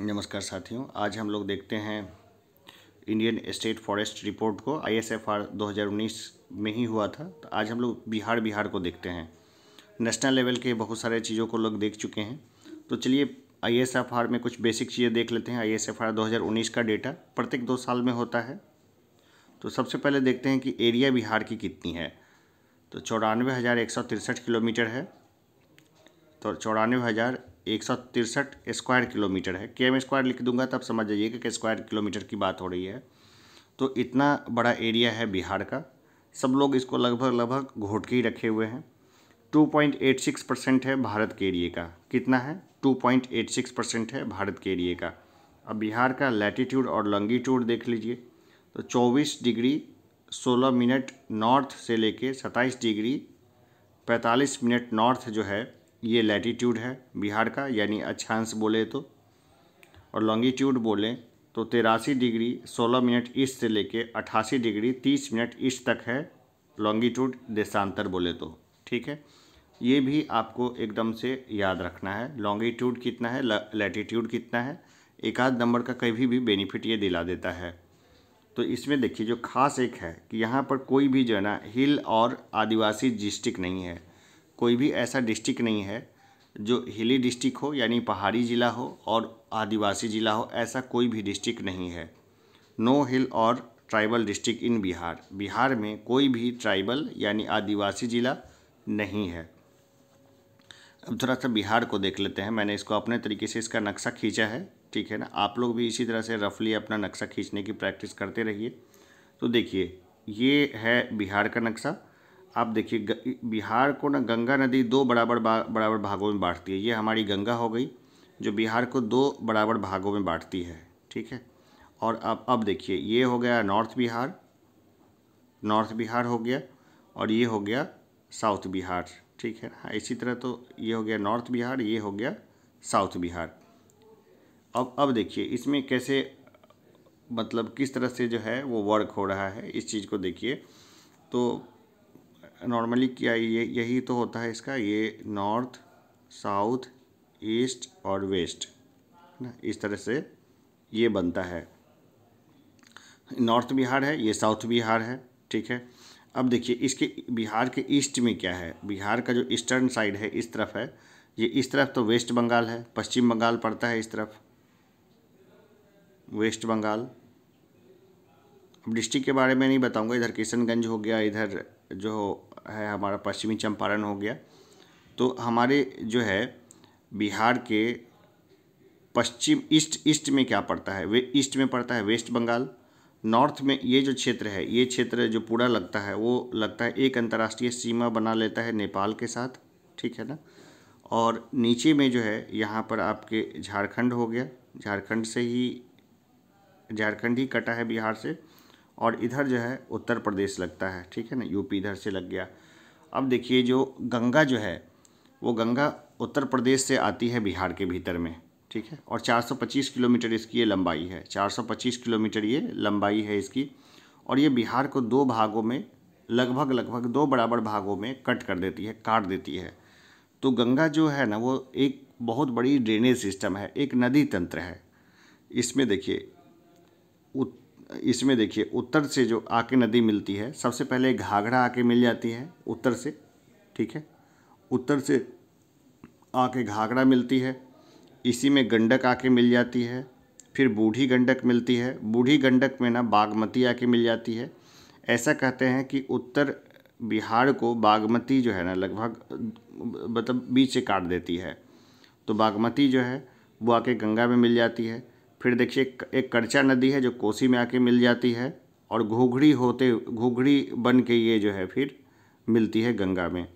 नमस्कार साथियों आज हम लोग देखते हैं इंडियन स्टेट फॉरेस्ट रिपोर्ट को आईएसएफआर 2019 में ही हुआ था तो आज हम लोग बिहार बिहार को देखते हैं नेशनल लेवल के बहुत सारे चीज़ों को लोग देख चुके हैं तो चलिए आईएसएफआर में कुछ बेसिक चीज़ें देख लेते हैं आईएसएफआर 2019 का डेटा प्रत्येक दो साल में होता है तो सबसे पहले देखते हैं कि एरिया बिहार की कितनी है तो चौरानवे हज़ार एक सौ तिरसठ किलोमीटर है तो चौरानवे हज़ार एक सौ तिरसठ स्क्वायर किलोमीटर है के एम स्क्वायर लिख दूंगा तब तो समझ जाइएगा कि स्क्वायर किलोमीटर की बात हो रही है तो इतना बड़ा एरिया है बिहार का सब लोग इसको लगभग लगभग घोट के ही रखे हुए हैं 2.86 परसेंट है भारत के एरिए का कितना है 2.86 परसेंट है भारत के एरिए का अब बिहार का लैटीट्यूड और लॉन्गिट्यूड देख लीजिए तो 24 डिग्री 16 मिनट नॉर्थ से लेके 27 डिग्री 45 मिनट नॉर्थ जो है ये लैटीट्यूड है बिहार का यानी अक्षांश बोले तो और लॉन्गीट्यूड बोले तो तिरासी डिग्री सोलह मिनट ईस्ट से लेके अट्ठासी डिग्री तीस मिनट ईस्ट तक है लॉन्गीट्यूड देशांतर बोले तो ठीक है ये भी आपको एकदम से याद रखना है लॉन्गीट्यूड कितना है लैटीट्यूड कितना है एक आध नंबर का कभी भी बेनिफिट ये दिला देता है तो इसमें देखिए जो खास एक है कि यहाँ पर कोई भी जो है ना हिल और आदिवासी डिस्ट्रिक्ट नहीं है कोई भी ऐसा डिस्ट्रिक्ट नहीं है जो हिली डिस्ट्रिक्ट हो यानी पहाड़ी ज़िला हो और आदिवासी ज़िला हो ऐसा कोई भी डिस्ट्रिक्ट नहीं है नो हिल और tribal district in Bihar Bihar में कोई भी ट्राइबल यानी आदिवासी ज़िला नहीं है अब थोड़ा सा बिहार को देख लेते हैं मैंने इसको अपने तरीके से इसका नक्शा खींचा है ठीक है ना आप लोग भी इसी तरह से रफली अपना नक्शा खींचने की प्रैक्टिस करते रहिए तो देखिए ये है बिहार का नक्शा आप देखिए बिहार को ना गंगा नदी दो बराबर बराबर भागों में बांटती है ये हमारी गंगा हो गई जो बिहार को दो बराबर भागों में बांटती है ठीक है और अब अब देखिए ये हो गया नॉर्थ बिहार नॉर्थ बिहार हो गया और ये हो गया साउथ बिहार ठीक है हाँ इसी तरह तो ये हो गया नॉर्थ बिहार ये हो गया साउथ बिहार अब अब देखिए इसमें कैसे मतलब किस तरह से जो है वो वर्क हो रहा है इस चीज़ को देखिए तो नॉर्मली क्या ये यही तो होता है इसका ये नॉर्थ साउथ ईस्ट और वेस्ट ना इस तरह से ये बनता है नॉर्थ बिहार है ये साउथ बिहार है ठीक है अब देखिए इसके बिहार के ईस्ट में क्या है बिहार का जो ईस्टर्न साइड है इस तरफ है ये इस तरफ तो वेस्ट बंगाल है पश्चिम बंगाल पड़ता है इस तरफ वेस्ट बंगाल अब डिस्ट्रिक्ट के बारे में नहीं बताऊंगा इधर किशनगंज हो गया इधर जो है हमारा पश्चिमी चंपारण हो गया तो हमारे जो है बिहार के पश्चिम ईस्ट ईस्ट में क्या पड़ता है वे ईस्ट में पड़ता है वेस्ट बंगाल नॉर्थ में ये जो क्षेत्र है ये क्षेत्र जो पूरा लगता है वो लगता है एक अंतर्राष्ट्रीय सीमा बना लेता है नेपाल के साथ ठीक है ना और नीचे में जो है यहाँ पर आपके झारखंड हो गया झारखंड से ही झारखंड ही कटा है बिहार से और इधर जो है उत्तर प्रदेश लगता है ठीक है ना यूपी इधर से लग गया अब देखिए जो गंगा जो है वो गंगा उत्तर प्रदेश से आती है बिहार के भीतर में ठीक है और 425 किलोमीटर इसकी ये लंबाई है 425 किलोमीटर ये लंबाई है इसकी और ये बिहार को दो भागों में लगभग लगभग दो बराबर भागों में कट कर देती है काट देती है तो गंगा जो है ना वो एक बहुत बड़ी ड्रेनेज सिस्टम है एक नदी तंत्र है इसमें देखिए इसमें देखिए उत्तर से जो आके नदी मिलती है सबसे पहले घाघरा आके मिल जाती है उत्तर से ठीक है उत्तर से आके घाघरा मिलती है इसी में गंडक आके मिल जाती है फिर बूढ़ी गंडक मिलती है बूढ़ी गंडक में ना बागमती आके मिल जाती है ऐसा कहते हैं कि उत्तर बिहार को बागमती जो है ना लगभग मतलब बीच से काट देती है तो बागमती जो है वो आके गंगा में मिल जाती है फिर देखिए एक करचा नदी है जो कोसी में आके मिल जाती है और घोघड़ी होते घोघड़ी बन के ये जो है फिर मिलती है गंगा में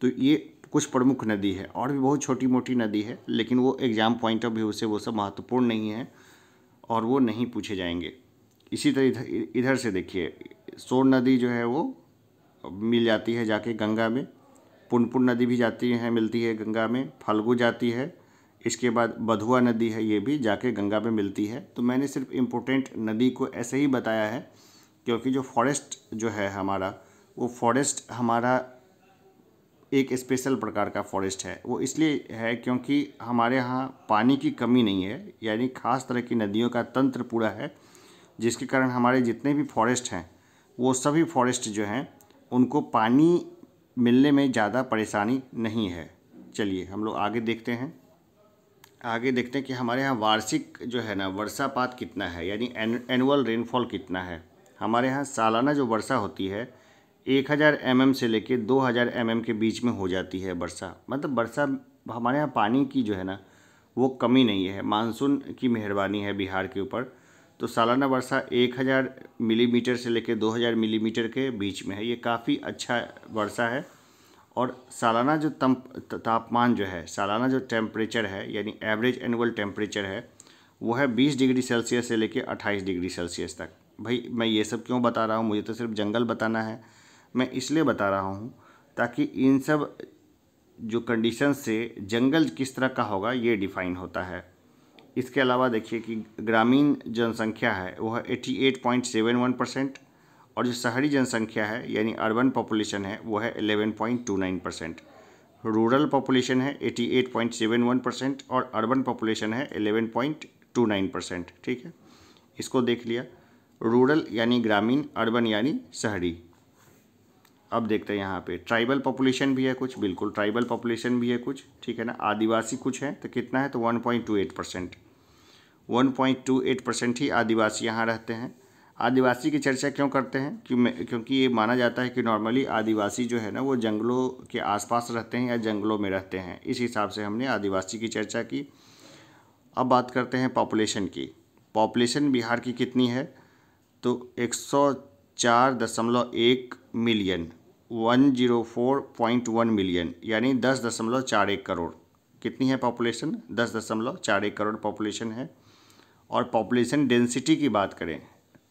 तो ये कुछ प्रमुख नदी है और भी बहुत छोटी मोटी नदी है लेकिन वो एग्ज़ाम पॉइंट ऑफ व्यू से वो सब महत्वपूर्ण नहीं है और वो नहीं पूछे जाएंगे इसी तरह इधर इधर से देखिए सोन नदी जो है वो मिल जाती है जाके गंगा में पुनपुन नदी भी जाती है मिलती है गंगा में फाल्गु जाती है इसके बाद बधुआ नदी है ये भी जाके गंगा में मिलती है तो मैंने सिर्फ इम्पोर्टेंट नदी को ऐसे ही बताया है क्योंकि जो फॉरेस्ट जो है हमारा वो फॉरेस्ट हमारा एक स्पेशल प्रकार का फॉरेस्ट है वो इसलिए है क्योंकि हमारे यहाँ पानी की कमी नहीं है यानी खास तरह की नदियों का तंत्र पूरा है जिसके कारण हमारे जितने भी फॉरेस्ट हैं वो सभी फॉरेस्ट जो हैं उनको पानी मिलने में ज़्यादा परेशानी नहीं है चलिए हम लोग आगे देखते हैं आगे देखते हैं कि हमारे यहाँ वार्षिक जो है ना वर्षापात कितना है यानी एनुअल रेनफॉल कितना है हमारे यहाँ सालाना जो वर्षा होती है एक हज़ार एम से लेके दो हज़ार एम के बीच में हो जाती है वर्षा मतलब वर्षा हमारे यहाँ पानी की जो है ना वो कमी नहीं है मानसून की मेहरबानी है बिहार के ऊपर तो सालाना वर्षा 1000 मिलीमीटर से लेके 2000 मिलीमीटर के बीच में है ये काफ़ी अच्छा वर्षा है और सालाना जो तापमान जो है सालाना जो टेम्परेचर है यानी एवरेज एनुअल टेम्परेचर है वो है बीस डिग्री सेल्सियस से लेकर अट्ठाईस डिग्री सेल्सियस तक भाई मैं ये सब क्यों बता रहा हूँ मुझे तो सिर्फ जंगल बताना है मैं इसलिए बता रहा हूँ ताकि इन सब जो कंडीशन से जंगल किस तरह का होगा ये डिफाइन होता है इसके अलावा देखिए कि ग्रामीण जनसंख्या है वह eighty eight point seven one percent और जो शहरी जनसंख्या है यानी अर्बन पॉपुलेशन है वो है 11.29 परसेंट रूरल पॉपुलेशन है 88.71 परसेंट और अर्बन पॉपुलेशन है 11.29 परसेंट ठीक है इसको देख लिया रूरल यानी ग्रामीण अर्बन यानी शहरी अब देखते हैं यहाँ पे ट्राइबल पॉपुलेशन भी है कुछ बिल्कुल ट्राइबल पॉपुलेशन भी है कुछ ठीक है ना आदिवासी कुछ है तो कितना है तो एट परसेंट एट परसेंट ही आदिवासी यहाँ रहते हैं आदिवासी की चर्चा क्यों करते हैं क्यों क्योंकि ये माना जाता है कि नॉर्मली आदिवासी जो है ना वो जंगलों के आसपास रहते हैं या जंगलों में रहते हैं इस हिसाब से हमने आदिवासी की चर्चा की अब बात करते हैं पॉपुलेशन की पॉपुलेशन बिहार की कितनी है तो एक million one zero four point one million यानी दस दशमलव चार एक करोड़ कितनी है पॉपुलेशन दस दशमलव चार एक करोड़ पॉपुलेशन है और पॉपुलेशन डेंसिटी की बात करें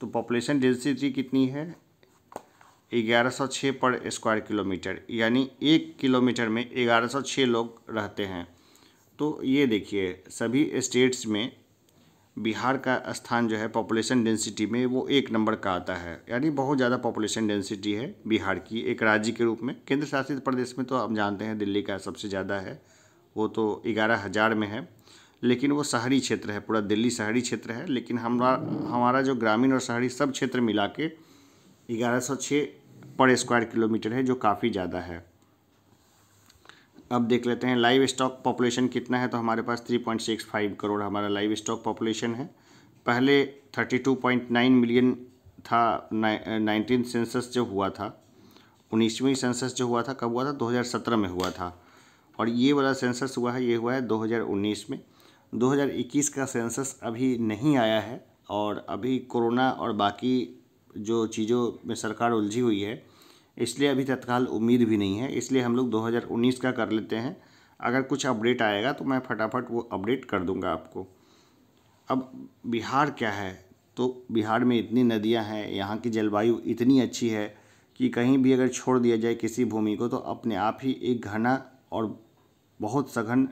तो पॉपुलेशन डेंसिटी कितनी है ग्यारह सौ छः पर स्क्वायर किलोमीटर यानी एक किलोमीटर में ग्यारह सौ छः लोग रहते हैं तो ये देखिए सभी स्टेट्स में बिहार का स्थान जो है पॉपुलेशन डेंसिटी में वो एक नंबर का आता है यानी बहुत ज़्यादा पॉपुलेशन डेंसिटी है बिहार की एक राज्य के रूप में केंद्र शासित प्रदेश में तो आप जानते हैं दिल्ली का सबसे ज़्यादा है वो तो ग्यारह हज़ार में है लेकिन वो शहरी क्षेत्र है पूरा दिल्ली शहरी क्षेत्र है लेकिन हमारा हमारा जो ग्रामीण और शहरी सब क्षेत्र मिला के ग्यारह सौ छः पर स्क्वायर किलोमीटर है जो काफ़ी ज़्यादा है अब देख लेते हैं लाइव स्टॉक पॉपुलेशन कितना है तो हमारे पास three point six five crore हमारा लाइव स्टॉक पॉपुलेशन है पहले thirty two point nine million था नाइनटीन सेंसस जो हुआ था उन्नीसवीं सेंसस जो हुआ था कब हुआ था 2017 में हुआ था और ये वाला सेंसस हुआ है ये हुआ है 2019 में 2021 का सेंसस अभी नहीं आया है और अभी कोरोना और बाकी जो चीज़ों में सरकार उलझी हुई है इसलिए अभी तत्काल उम्मीद भी नहीं है इसलिए हम लोग 2019 का कर लेते हैं अगर कुछ अपडेट आएगा तो मैं फटाफट वो अपडेट कर दूंगा आपको अब बिहार क्या है तो बिहार में इतनी नदियां हैं यहाँ की जलवायु इतनी अच्छी है कि कहीं भी अगर छोड़ दिया जाए किसी भूमि को तो अपने आप ही एक घना और बहुत सघन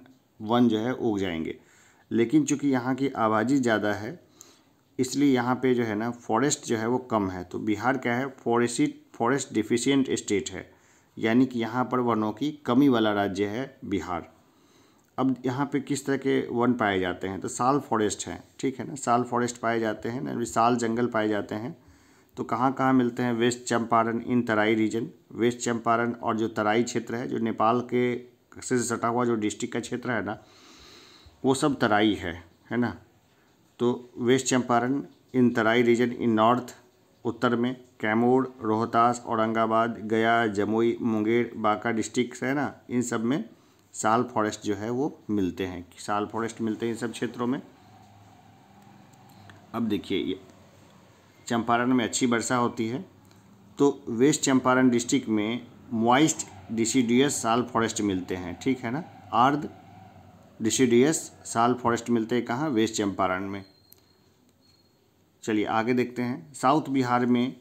वन जो है उग जाएंगे लेकिन चूँकि यहाँ की आबादी ज़्यादा है इसलिए यहाँ पे जो है ना फॉरेस्ट जो है वो कम है तो बिहार क्या है फॉरेसी फॉरेस्ट डिफिशियंट स्टेट है यानी कि यहाँ पर वनों की कमी वाला राज्य है बिहार अब यहाँ पे किस तरह के वन पाए जाते हैं तो साल फॉरेस्ट हैं ठीक है ना साल फॉरेस्ट पाए जाते हैं ना साल जंगल पाए जाते हैं तो कहाँ कहाँ मिलते हैं west Champaran in Terai region west Champaran और जो तराई क्षेत्र है जो नेपाल के से सटा हुआ जो डिस्ट्रिक्ट का क्षेत्र है ना वो सब तराई है है ना तो west Champaran in Terai region in north उत्तर में कैमूर रोहतास औरंगाबाद गया जमुई मुंगेर बांका डिस्ट्रिक्ट है ना इन सब में साल फॉरेस्ट जो है वो मिलते हैं साल फॉरेस्ट मिलते हैं इन सब क्षेत्रों में अब देखिए ये चंपारण में अच्छी वर्षा होती है तो वेस्ट चंपारण डिस्ट्रिक्ट में मॉइस्ट डिसीडियस साल फॉरेस्ट मिलते हैं ठीक है ना आर्द डिशीडियस साल फॉरेस्ट मिलते हैं कहाँ वेस्ट चंपारण में चलिए आगे देखते हैं साउथ बिहार में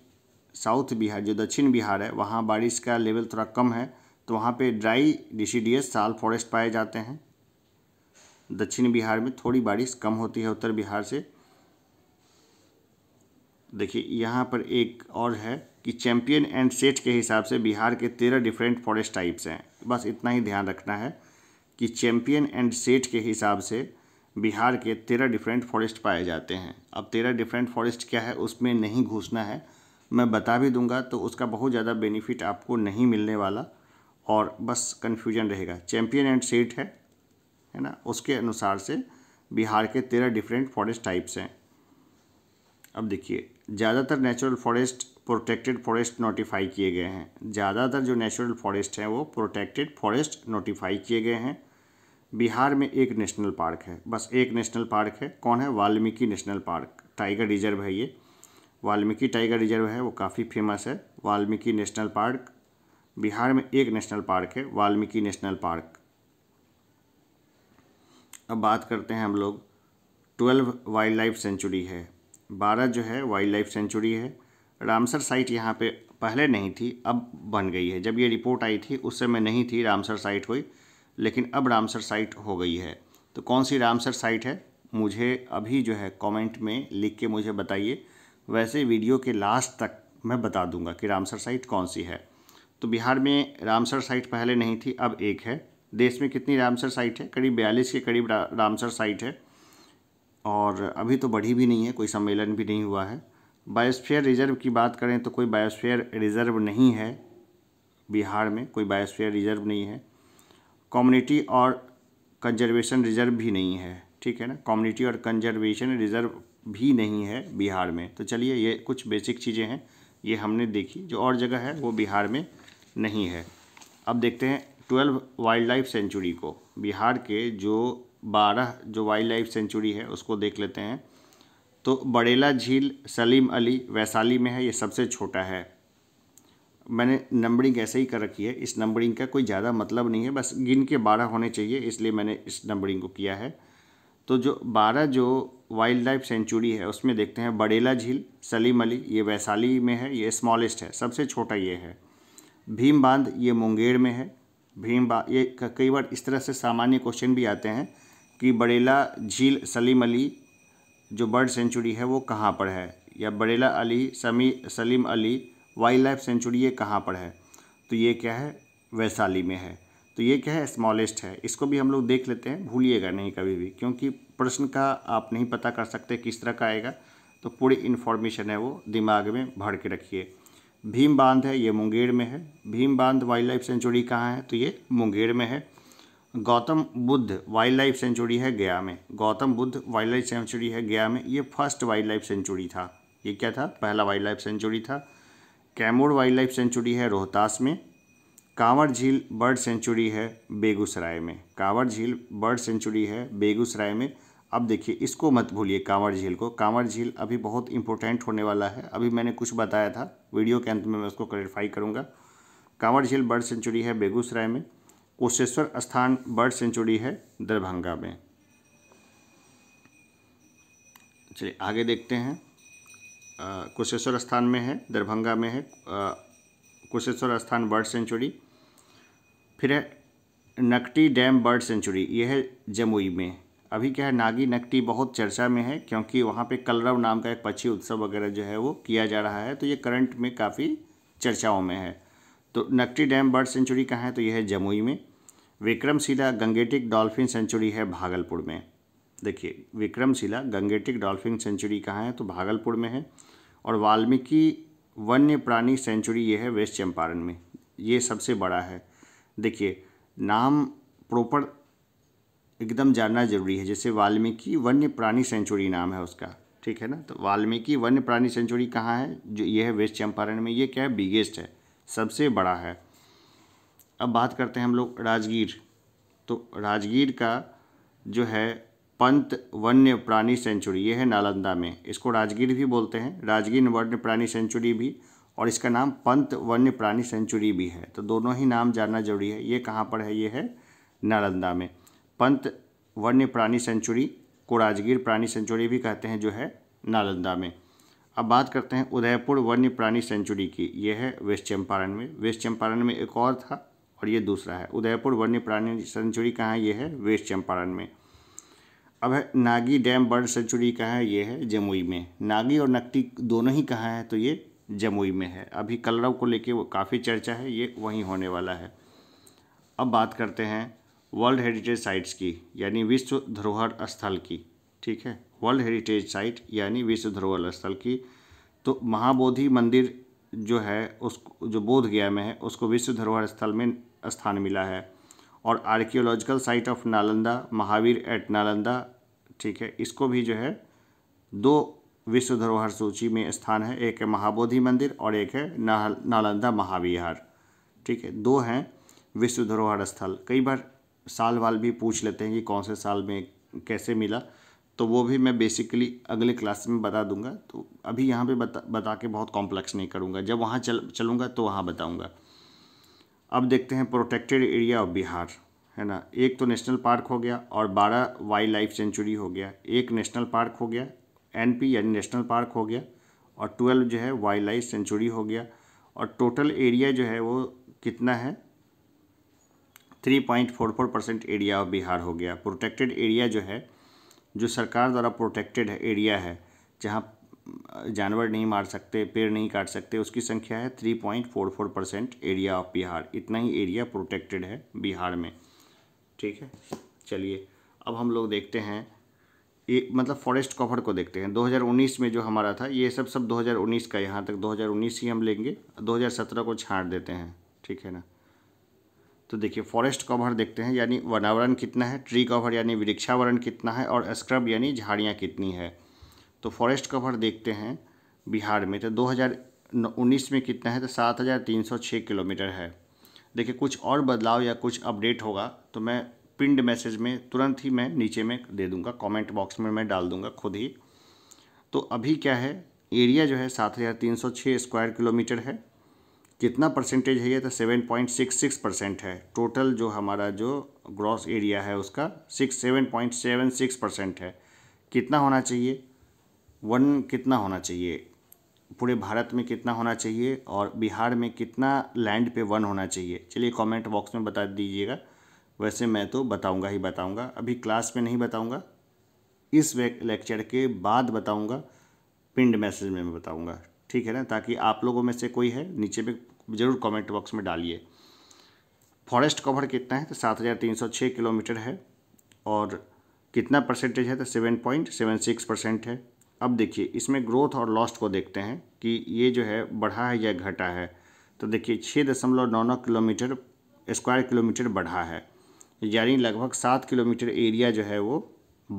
साउथ बिहार जो दक्षिण बिहार है वहाँ बारिश का लेवल थोड़ा कम है तो वहाँ पे ड्राई डिशीडियस साल फॉरेस्ट पाए जाते हैं दक्षिण बिहार में थोड़ी बारिश कम होती है उत्तर बिहार से देखिए यहाँ पर एक और है कि चैम्पियन एंड सेट के हिसाब से बिहार के तेरह डिफरेंट फॉरेस्ट टाइप्स हैं बस इतना ही ध्यान रखना है कि चैम्पियन एंड सेट के हिसाब से बिहार के तेरह डिफरेंट फॉरेस्ट पाए जाते हैं अब तेरह डिफरेंट फॉरेस्ट क्या है उसमें नहीं घुसना है मैं बता भी दूंगा तो उसका बहुत ज़्यादा बेनिफिट आपको नहीं मिलने वाला और बस कन्फ्यूजन रहेगा चैम्पियन एंड सेट है है ना उसके अनुसार से बिहार के तेरह डिफरेंट फॉरेस्ट टाइप्स हैं अब देखिए ज़्यादातर natural forest protected forest notify किए गए हैं ज़्यादातर जो नेचुरल फॉरेस्ट हैं वो प्रोटेक्टेड फॉरेस्ट नोटिफाई किए गए हैं बिहार में एक नेशनल पार्क है बस एक नेशनल पार्क है कौन है Valmiki national park tiger reserve है ये वाल्मीकि टाइगर रिजर्व है वो काफ़ी फेमस है वाल्मीकि नेशनल पार्क बिहार में एक नेशनल पार्क है वाल्मीकि नेशनल पार्क अब बात करते हैं हम लोग ट्वेल्व वाइल्ड लाइफ सेंचुरी है बारह जो है वाइल्ड लाइफ सेंचुरी है रामसर साइट यहाँ पे पहले नहीं थी अब बन गई है जब ये रिपोर्ट आई थी उस समय नहीं थी रामसर साइट कोई लेकिन अब रामसर साइट हो गई है तो कौन सी रामसर साइट है मुझे अभी जो है कमेंट में लिख के मुझे बताइए वैसे वीडियो के लास्ट तक मैं बता दूंगा कि रामसर साइट कौन सी है तो बिहार में रामसर साइट पहले नहीं थी अब एक है देश में कितनी रामसर साइट है करीब बयालीस के करीब रा, रामसर साइट है और अभी तो बढ़ी भी नहीं है कोई सम्मेलन भी नहीं हुआ है बायोस्फीयर रिजर्व की बात करें तो कोई बायोस्फीयर रिजर्व नहीं है बिहार में कोई बायोस्फीयर रिजर्व नहीं है कम्युनिटी और कंजर्वेशन रिजर्व भी नहीं है ठीक है ना कम्युनिटी और कंजर्वेशन रिजर्व भी नहीं है बिहार में तो चलिए ये कुछ बेसिक चीज़ें हैं ये हमने देखी जो और जगह है वो बिहार में नहीं है अब देखते हैं ट्वेल्व वाइल्ड लाइफ सेंचुरी को बिहार के जो बारह जो वाइल्ड लाइफ सेंचुरी है उसको देख लेते हैं तो बड़ेला झील सलीम अली वैशाली में है ये सबसे छोटा है मैंने नंबरिंग ऐसे ही कर रखी है इस नंबरिंग का कोई ज़्यादा मतलब नहीं है बस गिन के बारह होने चाहिए इसलिए मैंने इस नंबरिंग को किया है तो जो बारह जो वाइल्ड लाइफ सेंचुरी है उसमें देखते हैं बड़ेला झील सलीम अली ये वैशाली में है ये स्मॉलेस्ट है सबसे छोटा ये है भीम बांध ये मुंगेर में है भीम ये कई बार इस तरह से सामान्य क्वेश्चन भी आते हैं कि बड़ेला झील सलीम अली जो बर्ड सेंचुरी है वो कहाँ पर है या बड़ेला अली समी Salim Ali wild life sanctuary ये कहाँ पर है तो ये क्या है वैशाली में है तो ये क्या है स्मॉलेस्ट है इसको भी हम लोग देख लेते हैं भूलिएगा नहीं कभी भी क्योंकि प्रश्न का आप नहीं पता कर सकते किस तरह का आएगा तो पूरी इन्फॉर्मेशन है वो दिमाग में भर के रखिए भीम बांध है ये मुंगेर में है भीम बांध वाइल्ड लाइफ सेंचुरी कहाँ है तो ये मुंगेर में है Gautam Buddha wild life sanctuary है गया में Gautam Buddha wild life sanctuary है गया में ये फर्स्ट वाइल्ड लाइफ सेंचुरी था ये क्या था पहला वाइल्ड लाइफ सेंचुरी था कैमूर वाइल्ड लाइफ सेंचुरी है रोहतास में कांवड़ झील बर्ड सेंचुरी है बेगूसराय में कांवड़ झील बर्ड सेंचुरी है बेगूसराय में अब देखिए इसको मत भूलिए कांवड़ झील को कांवड़ झील अभी बहुत इंपॉर्टेंट होने वाला है अभी मैंने कुछ बताया था वीडियो के अंत में मैं उसको क्लैरिफाई करूँगा कांवड़ झील बर्ड सेंचुरी है बेगूसराय में कोशेश्वर स्थान बर्ड सेंचुरी है दरभंगा में चलिए आगे देखते हैं कुशेश्वर स्थान में है दरभंगा में है कुशेश्वर स्थान बर्ड सेंचुरी फिर है नकटी डैम बर्ड सेंचुरी यह है जमुई में अभी क्या है नागी नकटी बहुत चर्चा में है क्योंकि वहाँ पे कलरव नाम का एक पक्षी उत्सव वगैरह जो है वो किया जा रहा है तो ये करंट में काफ़ी चर्चाओं में है तो नकटी डैम बर्ड सेंचुरी कहाँ है तो यह है जमुई में विक्रमशिला गंगेटिक डॉल्फिन सेंचुरी है भागलपुर में देखिए विक्रमशिला गंगेटिक डॉल्फिन सेंचुरी कहाँ है तो भागलपुर में है और वाल्मीकि वन्य प्राणी सेंचुरी ये है वेस्ट चंपारण में ये सबसे बड़ा है देखिए नाम प्रॉपर एकदम जानना जरूरी है जैसे वाल्मीकि वन्य प्राणी सेंचुरी नाम है उसका ठीक है ना तो वाल्मीकि वन्य प्राणी सेंचुरी कहाँ है जो ये है वेस्ट चंपारण में ये क्या है बिगेस्ट है सबसे बड़ा है अब बात करते हैं हम लोग राजगीर तो राजगीर का जो है पंत वन्य प्राणी सेंचुरी ये है नालंदा में इसको राजगीर भी बोलते हैं राजगीर वन्य प्राणी सेंचुरी भी और इसका नाम पंत वन्य प्राणी सेंचुरी भी है तो दोनों ही नाम जानना जरूरी है ये कहाँ पर है ये है नालंदा में पंत वन्य प्राणी सेंचुरी को राजगीर प्राणी सेंचुरी भी कहते हैं जो है नालंदा में अब बात करते हैं उदयपुर वन्य प्राणी सेंचुरी की यह है वेस्ट चंपारण में वेस्ट चंपारण में एक और था और ये दूसरा है उदयपुर वन्य प्राणी सेंचुरी कहाँ ये है वेस्ट चंपारण में अब है नागी डैम बर्ड सेंचुरी कहाँ है ये है जमुई में नागी और नकटी दोनों ही कहाँ है तो ये जमुई में है अभी कलरव को लेके वो काफ़ी चर्चा है ये वहीं होने वाला है अब बात करते हैं वर्ल्ड हेरिटेज साइट्स की यानी विश्व धरोहर स्थल की ठीक है वर्ल्ड हेरिटेज साइट यानी विश्व धरोहर स्थल की तो महाबोधि मंदिर जो है उस जो बोध गया में है उसको विश्व धरोहर स्थल में स्थान मिला है और archaeological site of Nalanda Mahavir at Nalanda ठीक है इसको भी जो है दो विश्व धरोहर सूची में स्थान है एक है महाबोधि मंदिर और एक है नालंदा महाविहार ठीक है दो हैं विश्व धरोहर स्थल कई बार साल वाल भी पूछ लेते हैं कि कौन से साल में कैसे मिला तो वो भी मैं बेसिकली अगले क्लास में बता दूंगा तो अभी यहाँ पे बता बता के बहुत कॉम्प्लेक्स नहीं करूँगा जब वहाँ चल चलूँगा तो वहाँ बताऊँगा अब देखते हैं प्रोटेक्टेड एरिया ऑफ बिहार है ना एक तो नेशनल पार्क हो गया और बारह वाइल्ड लाइफ सेंचुरी हो गया एक नेशनल पार्क हो गया एन पी यानी नेशनल पार्क हो गया और ट्वेल्व जो है वाइल्ड लाइफ सेंचुरी हो गया और टोटल एरिया जो है वो कितना है three point four four percent area of Bihar हो गया प्रोटेक्टेड एरिया जो है जो सरकार द्वारा प्रोटेक्टेड एरिया है जहाँ जानवर नहीं मार सकते पेड़ नहीं काट सकते उसकी संख्या है three point four four percent area of Bihar इतना ही एरिया प्रोटेक्टेड है बिहार में ठीक है चलिए अब हम लोग देखते हैं ये मतलब फॉरेस्ट कवर को देखते हैं 2019 में जो हमारा था ये सब सब 2019 का यहाँ तक 2019 ही हम लेंगे 2017 को छाँट देते हैं ठीक है ना तो देखिए फॉरेस्ट कवर देखते हैं यानी वनावरण कितना है ट्री कवर यानी वृक्षावरण कितना है और स्क्रब यानी झाड़ियाँ कितनी है तो फॉरेस्ट कवर देखते हैं बिहार में तो दो में कितना है तो सात किलोमीटर है देखिए कुछ और बदलाव या कुछ अपडेट होगा तो मैं पिंड मैसेज में तुरंत ही मैं नीचे में दे दूंगा कमेंट बॉक्स में मैं डाल दूंगा खुद ही तो अभी क्या है एरिया जो है सात हज़ार तीन सौ छः स्क्वायर किलोमीटर है कितना परसेंटेज है ये तो seven point six six percent है टोटल जो हमारा जो ग्रॉस एरिया है उसका six seven point seven six percent है कितना होना चाहिए वन कितना होना चाहिए पूरे भारत में कितना होना चाहिए और बिहार में कितना लैंड पे वन होना चाहिए चलिए कमेंट बॉक्स में बता दीजिएगा वैसे मैं तो बताऊंगा ही बताऊंगा अभी क्लास में नहीं बताऊंगा इस लेक्चर के बाद बताऊंगा पिंड मैसेज में मैं बताऊंगा ठीक है ना ताकि आप लोगों में से कोई है नीचे में ज़रूर कमेंट बॉक्स में डालिए फॉरेस्ट कवर कितना है तो सात हज़ार तीन सौ छः किलोमीटर है और कितना परसेंटेज है तो seven point seven six percent है अब देखिए इसमें ग्रोथ और लॉस्ट को देखते हैं कि ये जो है बढ़ा है या घटा है तो देखिए छः दशमलव नौ नौ किलोमीटर स्क्वायर किलोमीटर बढ़ा है यानी लगभग सात किलोमीटर एरिया जो है वो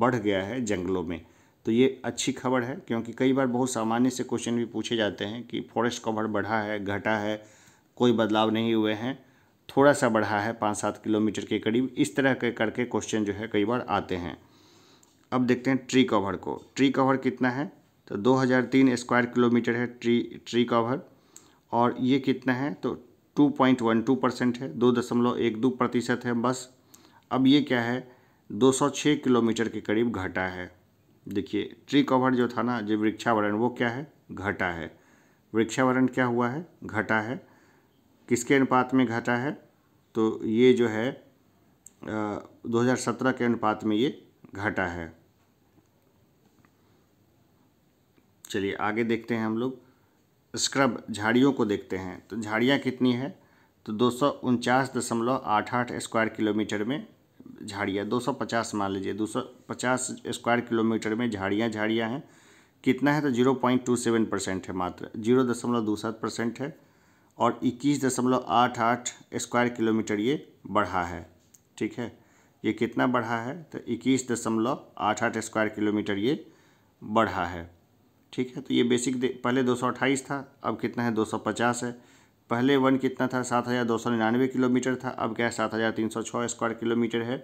बढ़ गया है जंगलों में तो ये अच्छी खबर है क्योंकि कई बार बहुत सामान्य से क्वेश्चन भी पूछे जाते हैं कि फॉरेस्ट कवर बढ़ा है घटा है कोई बदलाव नहीं हुए हैं थोड़ा सा बढ़ा है पाँच सात किलोमीटर के करीब इस तरह के करके क्वेश्चन जो है कई बार आते हैं अब देखते हैं ट्री कवर को ट्री कवर कितना है तो 2003 स्क्वायर किलोमीटर है ट्री ट्री कवर और ये कितना है तो 2.12 परसेंट है दो दशमलव एक दो प्रतिशत है बस अब ये क्या है 206 किलोमीटर के करीब घटा है देखिए ट्री कवर जो था ना जो वृक्षावरण वो क्या है घटा है वृक्षावरण क्या हुआ है घटा है किसके अनुपात में घटा है तो ये जो है दो के अनुपात में ये घटा है चलिए आगे देखते हैं हम लोग स्क्रब झाड़ियों को देखते हैं तो झाड़ियाँ कितनी है तो दो सौ स्क्वायर किलोमीटर में झाड़ियाँ 250 मान लीजिए 250 स्क्वायर किलोमीटर में झाड़ियाँ झाड़ियाँ हैं कितना है तो 0.27 परसेंट है मात्र जीरो दशमलव दो सात परसेंट है और इक्कीस दशमलव आठ आठ स्क्वायर किलोमीटर ये बढ़ा है ठीक है ये कितना बढ़ा है तो इक्कीस दशमलव आठ आठ स्क्वायर किलोमीटर ये बढ़ा है ठीक है तो ये बेसिक पहले दो था अब कितना है दो है पहले वन कितना था सात हज़ार दो सौ निन्यानवे किलोमीटर था अब क्या है सात हज़ार तीन सौ छः स्क्वायर किलोमीटर है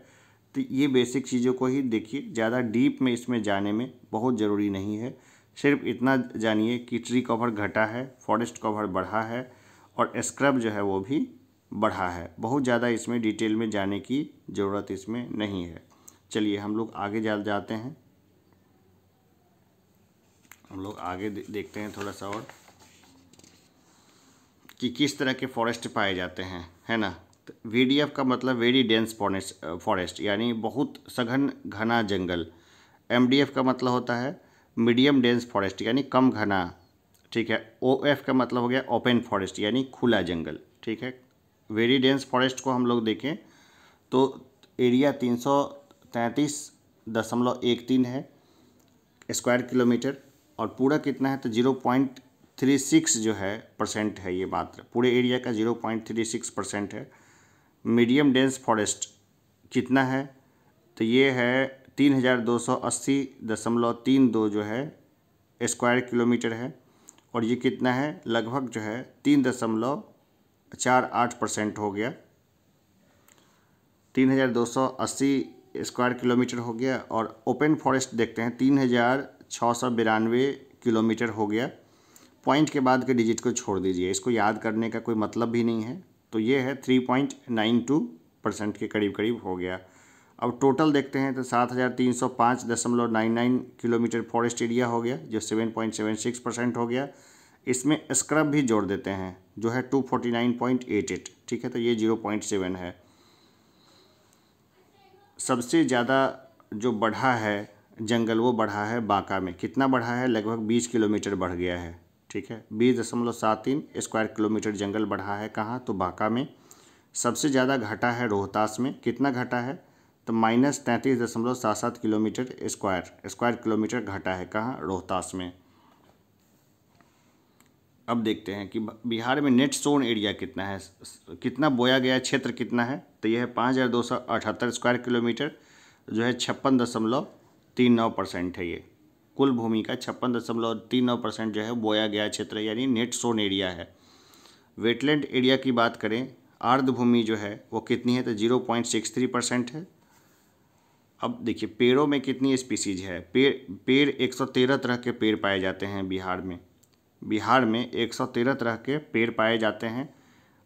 तो ये बेसिक चीज़ों को ही देखिए ज़्यादा डीप में इसमें जाने में बहुत ज़रूरी नहीं है सिर्फ इतना जानिए कि ट्री कवर घटा है फॉरेस्ट कवर बढ़ा है और स्क्रब जो है वो भी बढ़ा है बहुत ज़्यादा इसमें डिटेल में जाने की ज़रूरत इसमें नहीं है चलिए हम लोग आगे जा जाते हैं हम लोग आगे देखते हैं थोड़ा सा और कि किस तरह के फॉरेस्ट पाए जाते हैं है ना वी तो का मतलब वेरी डेंस फॉरेस्ट फॉरेस्ट यानी बहुत सघन घना जंगल एम का मतलब होता है मीडियम डेंस फॉरेस्ट यानी कम घना ठीक है ओ का मतलब हो गया ओपन फॉरेस्ट यानी खुला जंगल ठीक है वेरी डेंस फॉरेस्ट को हम लोग देखें तो एरिया तीन सौ दशमलव एक तीन है स्क्वायर किलोमीटर और पूरा कितना है तो जीरो पॉइंट थ्री सिक्स जो है परसेंट है ये मात्र पूरे एरिया का zero point three six percent है मीडियम डेंस फॉरेस्ट कितना है तो ये है तीन हज़ार दो सौ अस्सी दशमलव तीन दो जो है स्क्वायर किलोमीटर है और ये कितना है लगभग जो है तीन दशमलव चार आठ परसेंट हो गया तीन हज़ार दो सौ अस्सी स्क्वायर किलोमीटर हो गया और ओपन फॉरेस्ट देखते हैं तीन हज़ार छः सौ बिरानवे किलोमीटर हो गया पॉइंट के बाद के डिजिट को छोड़ दीजिए इसको याद करने का कोई मतलब भी नहीं है तो ये है three point nine two percent के करीब करीब हो गया अब टोटल देखते हैं तो सात हज़ार तीन सौ पाँच दशमलव nine nine kilometre forest area हो गया जो seven point seven six percent हो गया इसमें स्क्रब भी जोड़ देते हैं जो है two forty nine point eight eight ठीक है तो ये जीरो पॉइंट सेवन है सबसे ज़्यादा जो बढ़ा है जंगल वो बढ़ा है बांका में कितना बढ़ा है लगभग बीस किलोमीटर बढ़ गया है ठीक है बीस दशमलव सात तीन स्क्वायर किलोमीटर जंगल बढ़ा है कहाँ तो बांका में सबसे ज़्यादा घटा है रोहतास में कितना घटा है तो माइनस तैंतीस दशमलव सात सात किलोमीटर स्क्वायर स्क्वायर किलोमीटर घटा है कहाँ रोहतास में अब देखते हैं कि बिहार में नेट सोन एरिया कितना है कितना बोया गया क्षेत्र कितना है तो यह है पाँच हज़ार दो सौ अठहत्तर स्क्वायर किलोमीटर जो है छप्पन दशमलव तीन नौ परसेंट है ये कुल भूमि का छप्पन दशमलव तीन नौ परसेंट जो है बोया गया क्षेत्र यानी नेट सोन एरिया है वेटलैंड एरिया की बात करें आर्द्र भूमि जो है वो कितनी है तो zero point six three percent है अब देखिए पेड़ों में कितनी स्पीसीज है पेड़ पेड़ एक सौ तेरह तरह के पेड़ पाए जाते हैं बिहार में बिहार में एक सौ तेरह तरह के पेड़ पाए जाते हैं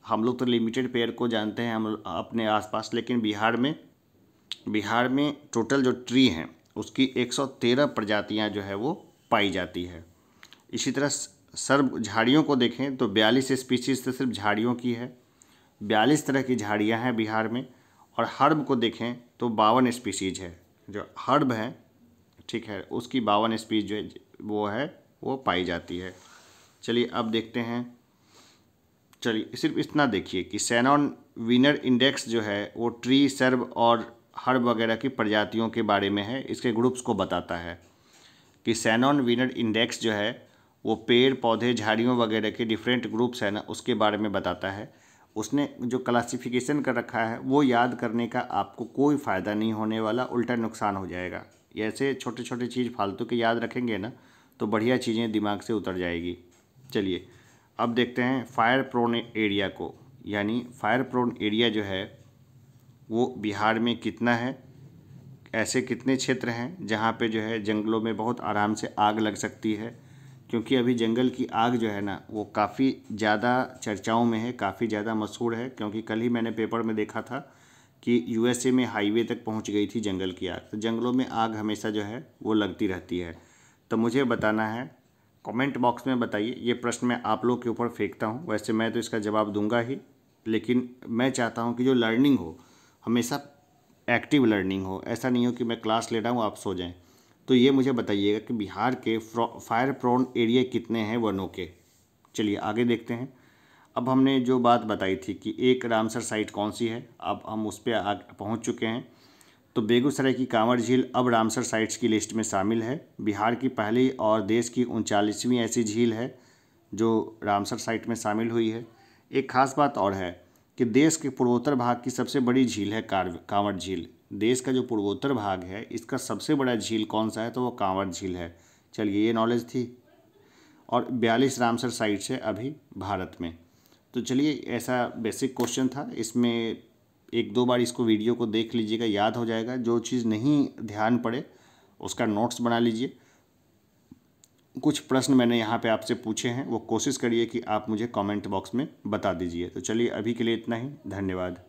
हम लोग तो लिमिटेड पेड़ को जानते हैं हम अपने आसपास लेकिन बिहार में बिहार में टोटल जो ट्री हैं उसकी 113 प्रजातियां जो है वो पाई जाती है इसी तरह सर्व झाड़ियों को देखें तो बयालीस स्पीशीज तो सिर्फ झाड़ियों की है बयालीस तरह की झाड़ियाँ हैं बिहार में और हर्ब को देखें तो बावन स्पीशीज है जो हर्ब है ठीक है उसकी बावन स्पीज जो वो है वो पाई जाती है चलिए अब देखते हैं चलिए सिर्फ इतना देखिए कि सैनॉन विनर इंडेक्स जो है वो ट्री सर्व और हर वगैरह की प्रजातियों के बारे में है इसके ग्रुप्स को बताता है कि सैनॉन विनर इंडेक्स जो है वो पेड़ पौधे झाड़ियों वगैरह के डिफरेंट ग्रुप्स हैं ना उसके बारे में बताता है उसने जो क्लासिफिकेशन कर रखा है वो याद करने का आपको कोई फ़ायदा नहीं होने वाला उल्टा नुकसान हो जाएगा ऐसे छोटे छोटे चीज़ फालतू के याद रखेंगे ना तो बढ़िया चीज़ें दिमाग से उतर जाएगी चलिए अब देखते हैं फायर प्रोन एरिया को यानी फायर प्रोन एरिया जो है वो बिहार में कितना है ऐसे कितने क्षेत्र हैं जहाँ पे जो है जंगलों में बहुत आराम से आग लग सकती है क्योंकि अभी जंगल की आग जो है ना वो काफ़ी ज़्यादा चर्चाओं में है काफ़ी ज़्यादा मशहूर है क्योंकि कल ही मैंने पेपर में देखा था कि यूएसए में हाईवे तक पहुंच गई थी जंगल की आग तो जंगलों में आग हमेशा जो है वो लगती रहती है तो मुझे बताना है कमेंट बॉक्स में बताइए ये प्रश्न मैं आप लोग के ऊपर फेंकता हूँ वैसे मैं तो इसका जवाब दूंगा ही लेकिन मैं चाहता हूँ कि जो लर्निंग हो हमेशा एक्टिव लर्निंग हो ऐसा नहीं हो कि मैं क्लास ले रहा हूँ आप सो जाएँ तो ये मुझे बताइएगा कि बिहार के फायर प्रोन एरिया कितने हैं वनों के चलिए आगे देखते हैं अब हमने जो बात बताई थी कि एक रामसर साइट कौन सी है अब हम उस पर पहुँच चुके हैं तो बेगूसराय की कांवर झील अब रामसर साइट्स की लिस्ट में शामिल है बिहार की पहली और देश की उनचालीसवीं ऐसी झील है जो रामसर साइट में शामिल हुई है एक खास बात और है कि देश के पूर्वोत्तर भाग की सबसे बड़ी झील है कांवड़ झील देश का जो पूर्वोत्तर भाग है इसका सबसे बड़ा झील कौन सा है तो वो कांवड़ झील है चलिए ये नॉलेज थी और बयालीस रामसर साइट्स है अभी भारत में तो चलिए ऐसा बेसिक क्वेश्चन था इसमें एक दो बार इसको वीडियो को देख लीजिएगा याद हो जाएगा जो चीज़ नहीं ध्यान पड़े उसका नोट्स बना लीजिए कुछ प्रश्न मैंने यहाँ पे आपसे पूछे हैं वो कोशिश करिए कि आप मुझे कमेंट बॉक्स में बता दीजिए तो चलिए अभी के लिए इतना ही धन्यवाद